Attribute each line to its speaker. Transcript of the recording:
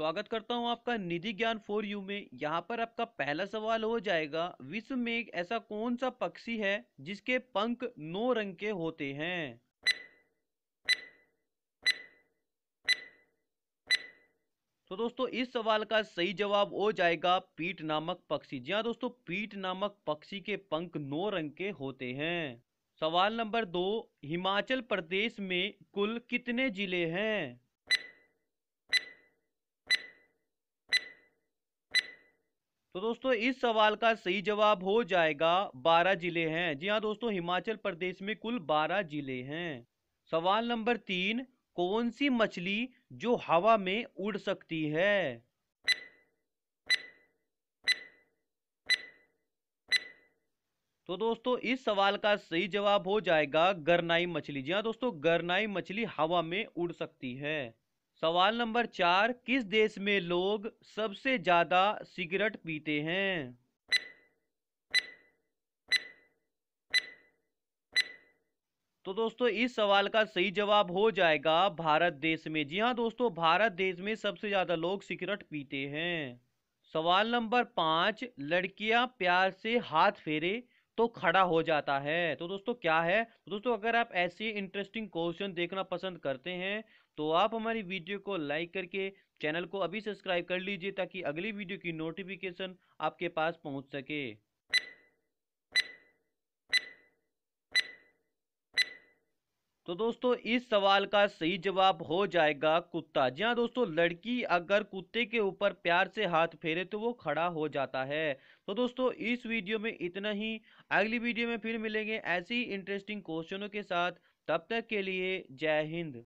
Speaker 1: स्वागत करता हूं आपका निधि ज्ञान फोर यू में यहां पर आपका पहला सवाल हो जाएगा विश्व में ऐसा कौन सा पक्षी है जिसके पंख नौ रंग के होते हैं तो दोस्तों इस सवाल का सही जवाब हो जाएगा पीट नामक पक्षी जी हाँ दोस्तों पीट नामक पक्षी के पंख नौ रंग के होते हैं सवाल नंबर दो हिमाचल प्रदेश में कुल कितने जिले हैं तो दोस्तों इस सवाल का सही जवाब हो जाएगा बारह जिले हैं जी हाँ दोस्तों हिमाचल प्रदेश में कुल बारह जिले हैं सवाल नंबर तीन कौन सी मछली जो हवा में उड़ सकती है तो दोस्तों इस सवाल का सही जवाब हो जाएगा गरनाई मछली जी हाँ दोस्तों गरनाई मछली हवा में उड़ सकती है सवाल नंबर चार किस देश में लोग सबसे ज्यादा सिगरेट पीते हैं तो दोस्तों इस सवाल का सही जवाब हो जाएगा भारत देश में जी हाँ दोस्तों भारत देश में सबसे ज्यादा लोग सिगरेट पीते हैं सवाल नंबर पांच लड़कियां प्यार से हाथ फेरे तो खड़ा हो जाता है तो दोस्तों क्या है तो दोस्तों अगर आप ऐसे इंटरेस्टिंग क्वेश्चन देखना पसंद करते हैं तो आप हमारी वीडियो को लाइक करके चैनल को अभी सब्सक्राइब कर लीजिए ताकि अगली वीडियो की नोटिफिकेशन आपके पास पहुंच सके तो दोस्तों इस सवाल का सही जवाब हो जाएगा कुत्ता जी हाँ दोस्तों लड़की अगर कुत्ते के ऊपर प्यार से हाथ फेरे तो वो खड़ा हो जाता है तो दोस्तों इस वीडियो में इतना ही अगली वीडियो में फिर मिलेंगे ऐसी ही इंटरेस्टिंग क्वेश्चनों के साथ तब तक के लिए जय हिंद